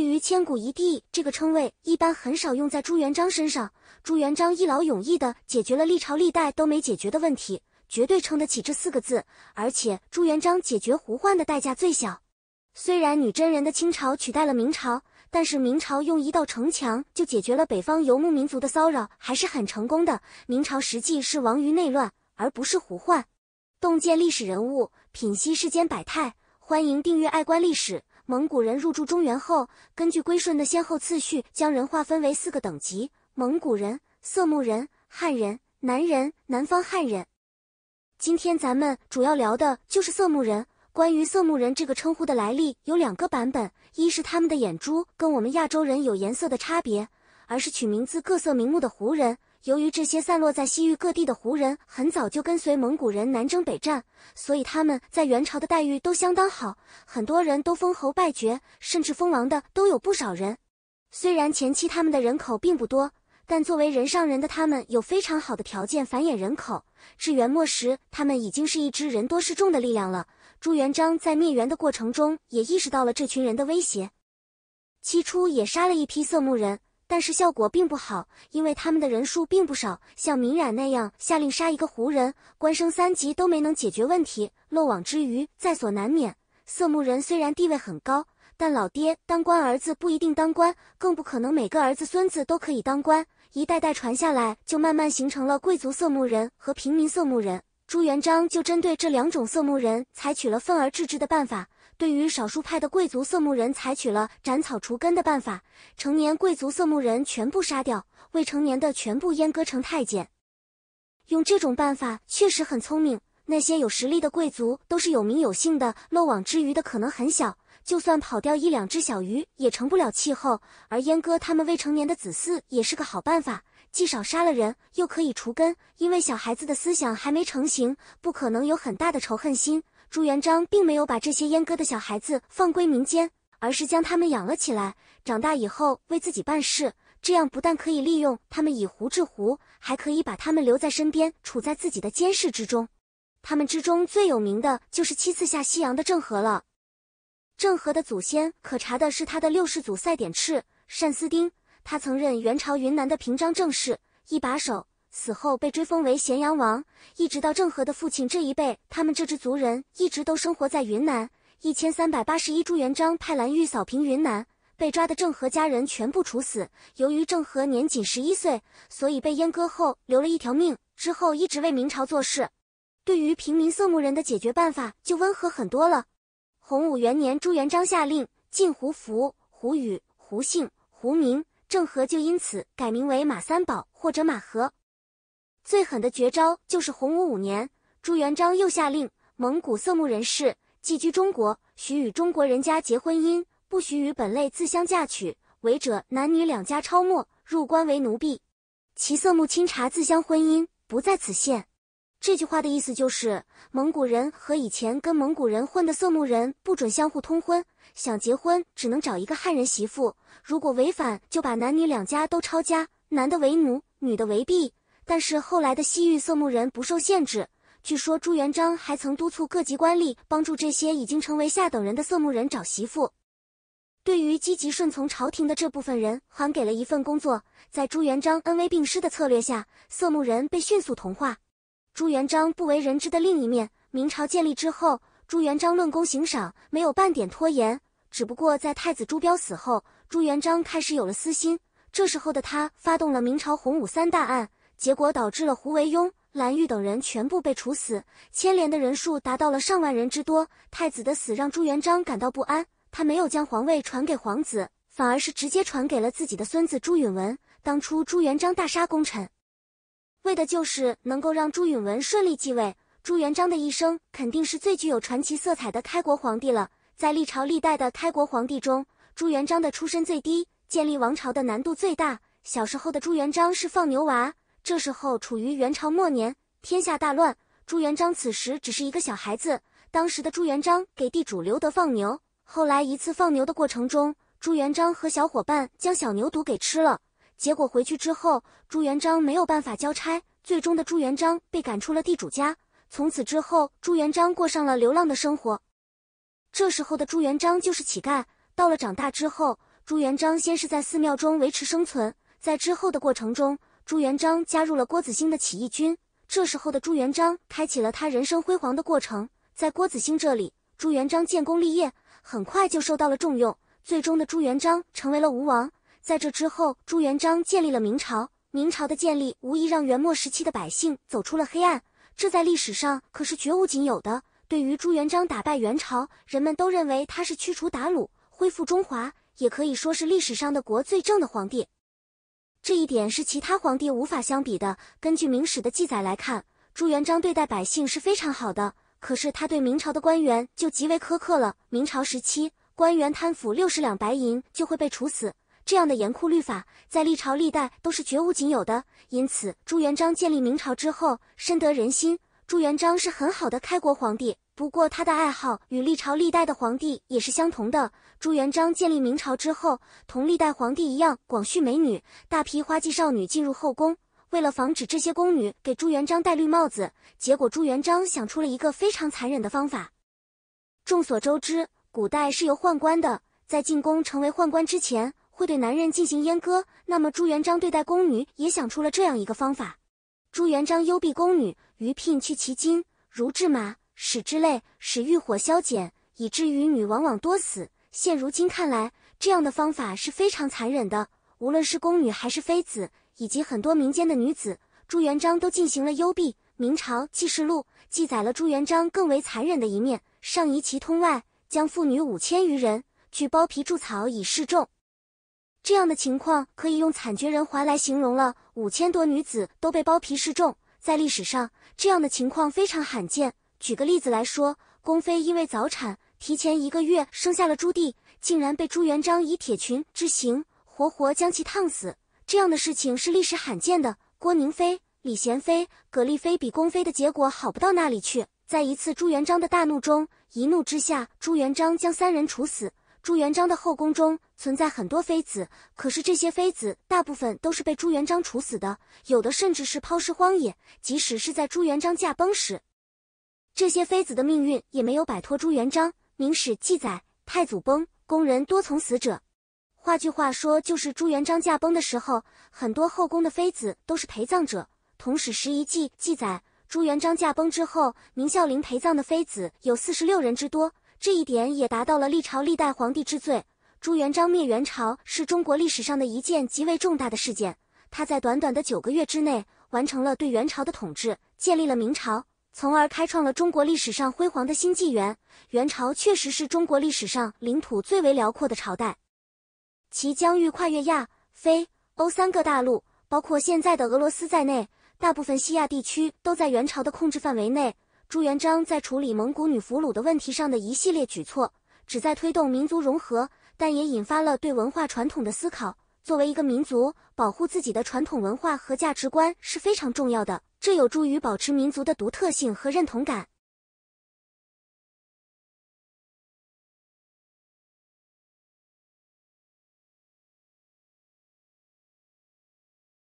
对于“千古一帝”这个称谓，一般很少用在朱元璋身上。朱元璋一劳永逸地解决了历朝历代都没解决的问题，绝对撑得起这四个字。而且朱元璋解决胡患的代价最小。虽然女真人的清朝取代了明朝，但是明朝用一道城墙就解决了北方游牧民族的骚扰，还是很成功的。明朝实际是亡于内乱，而不是胡患。洞见历史人物，品析世间百态，欢迎订阅《爱观历史》。蒙古人入驻中原后，根据归顺的先后次序，将人划分为四个等级：蒙古人、色目人、汉人、南人、南方汉人。今天咱们主要聊的就是色目人。关于色目人这个称呼的来历，有两个版本：一是他们的眼珠跟我们亚洲人有颜色的差别，而是取名字各色明目的胡人。由于这些散落在西域各地的胡人很早就跟随蒙古人南征北战，所以他们在元朝的待遇都相当好，很多人都封侯拜爵，甚至封王的都有不少人。虽然前期他们的人口并不多，但作为人上人的他们有非常好的条件繁衍人口，至元末时，他们已经是一支人多势众的力量了。朱元璋在灭元的过程中也意识到了这群人的威胁，起初也杀了一批色目人。但是效果并不好，因为他们的人数并不少。像明染那样下令杀一个胡人，官升三级都没能解决问题，漏网之鱼在所难免。色目人虽然地位很高，但老爹当官，儿子不一定当官，更不可能每个儿子、孙子都可以当官。一代代传下来，就慢慢形成了贵族色目人和平民色目人。朱元璋就针对这两种色目人，采取了分而治之的办法。对于少数派的贵族色目人，采取了斩草除根的办法，成年贵族色目人全部杀掉，未成年的全部阉割成太监。用这种办法确实很聪明，那些有实力的贵族都是有名有姓的，漏网之鱼的可能很小，就算跑掉一两只小鱼也成不了气候。而阉割他们未成年的子嗣也是个好办法，既少杀了人，又可以除根，因为小孩子的思想还没成型，不可能有很大的仇恨心。朱元璋并没有把这些阉割的小孩子放归民间，而是将他们养了起来，长大以后为自己办事。这样不但可以利用他们以胡治胡，还可以把他们留在身边，处在自己的监视之中。他们之中最有名的就是七次下西洋的郑和了。郑和的祖先可查的是他的六世祖赛典赤善思丁，他曾任元朝云南的平章政事，一把手。死后被追封为咸阳王，一直到郑和的父亲这一辈，他们这支族人一直都生活在云南。一千三百八十一，朱元璋派蓝玉扫平云南，被抓的郑和家人全部处死。由于郑和年仅十一岁，所以被阉割后留了一条命，之后一直为明朝做事。对于平民色目人的解决办法就温和很多了。洪武元年，朱元璋下令禁胡服、胡语、胡姓、胡名，郑和就因此改名为马三宝或者马和。最狠的绝招就是洪武五年，朱元璋又下令：蒙古色目人士寄居中国，许与中国人家结婚姻，不许与本类自相嫁娶，违者男女两家抄没，入官为奴婢。其色目亲查自相婚姻，不在此限。这句话的意思就是，蒙古人和以前跟蒙古人混的色目人不准相互通婚，想结婚只能找一个汉人媳妇。如果违反，就把男女两家都抄家，男的为奴，女的为婢。但是后来的西域色目人不受限制，据说朱元璋还曾督促各级官吏帮助这些已经成为下等人的色目人找媳妇。对于积极顺从朝廷的这部分人，还给了一份工作。在朱元璋恩威并施的策略下，色目人被迅速同化。朱元璋不为人知的另一面，明朝建立之后，朱元璋论功行赏，没有半点拖延。只不过在太子朱标死后，朱元璋开始有了私心，这时候的他发动了明朝洪武三大案。结果导致了胡惟庸、蓝玉等人全部被处死，牵连的人数达到了上万人之多。太子的死让朱元璋感到不安，他没有将皇位传给皇子，反而是直接传给了自己的孙子朱允文。当初朱元璋大杀功臣，为的就是能够让朱允文顺利继位。朱元璋的一生肯定是最具有传奇色彩的开国皇帝了。在历朝历代的开国皇帝中，朱元璋的出身最低，建立王朝的难度最大。小时候的朱元璋是放牛娃。这时候处于元朝末年，天下大乱。朱元璋此时只是一个小孩子。当时的朱元璋给地主刘德放牛。后来一次放牛的过程中，朱元璋和小伙伴将小牛犊给吃了。结果回去之后，朱元璋没有办法交差，最终的朱元璋被赶出了地主家。从此之后，朱元璋过上了流浪的生活。这时候的朱元璋就是乞丐。到了长大之后，朱元璋先是在寺庙中维持生存，在之后的过程中。朱元璋加入了郭子兴的起义军，这时候的朱元璋开启了他人生辉煌的过程。在郭子兴这里，朱元璋建功立业，很快就受到了重用。最终的朱元璋成为了吴王。在这之后，朱元璋建立了明朝。明朝的建立无疑让元末时期的百姓走出了黑暗，这在历史上可是绝无仅有的。对于朱元璋打败元朝，人们都认为他是驱除鞑虏，恢复中华，也可以说是历史上的国最正的皇帝。这一点是其他皇帝无法相比的。根据《明史》的记载来看，朱元璋对待百姓是非常好的，可是他对明朝的官员就极为苛刻了。明朝时期，官员贪腐六十两白银就会被处死，这样的严酷律法在历朝历代都是绝无仅有的。因此，朱元璋建立明朝之后，深得人心。朱元璋是很好的开国皇帝，不过他的爱好与历朝历代的皇帝也是相同的。朱元璋建立明朝之后，同历代皇帝一样广蓄美女，大批花季少女进入后宫。为了防止这些宫女给朱元璋戴绿帽子，结果朱元璋想出了一个非常残忍的方法。众所周知，古代是由宦官的，在进宫成为宦官之前，会对男人进行阉割。那么朱元璋对待宫女也想出了这样一个方法：朱元璋幽闭宫女。于聘去其精，如治马使之类，使欲火消减，以至于女往往多死。现如今看来，这样的方法是非常残忍的。无论是宫女还是妃子，以及很多民间的女子，朱元璋都进行了幽闭。明朝《纪事录》记载了朱元璋更为残忍的一面：上移其通外，将妇女五千余人，据包皮筑草以示众。这样的情况可以用惨绝人寰来形容了。五千多女子都被剥皮示众。在历史上，这样的情况非常罕见。举个例子来说，宫妃因为早产，提前一个月生下了朱棣，竟然被朱元璋以铁裙之刑，活活将其烫死。这样的事情是历史罕见的。郭宁妃、李贤妃、葛丽妃比宫妃的结果好不到哪里去。在一次朱元璋的大怒中，一怒之下，朱元璋将三人处死。朱元璋的后宫中存在很多妃子，可是这些妃子大部分都是被朱元璋处死的，有的甚至是抛尸荒野。即使是在朱元璋驾崩时，这些妃子的命运也没有摆脱朱元璋。明史记载：“太祖崩，宫人多从死者。”换句话说，就是朱元璋驾崩的时候，很多后宫的妃子都是陪葬者。同史十一记记载，朱元璋驾崩之后，明孝陵陪葬的妃子有四十六人之多。这一点也达到了历朝历代皇帝之最。朱元璋灭元朝是中国历史上的一件极为重大的事件。他在短短的九个月之内完成了对元朝的统治，建立了明朝，从而开创了中国历史上辉煌的新纪元。元朝确实是中国历史上领土最为辽阔的朝代，其疆域跨越亚、非、欧三个大陆，包括现在的俄罗斯在内，大部分西亚地区都在元朝的控制范围内。朱元璋在处理蒙古女俘虏的问题上的一系列举措，旨在推动民族融合，但也引发了对文化传统的思考。作为一个民族，保护自己的传统文化和价值观是非常重要的，这有助于保持民族的独特性和认同感。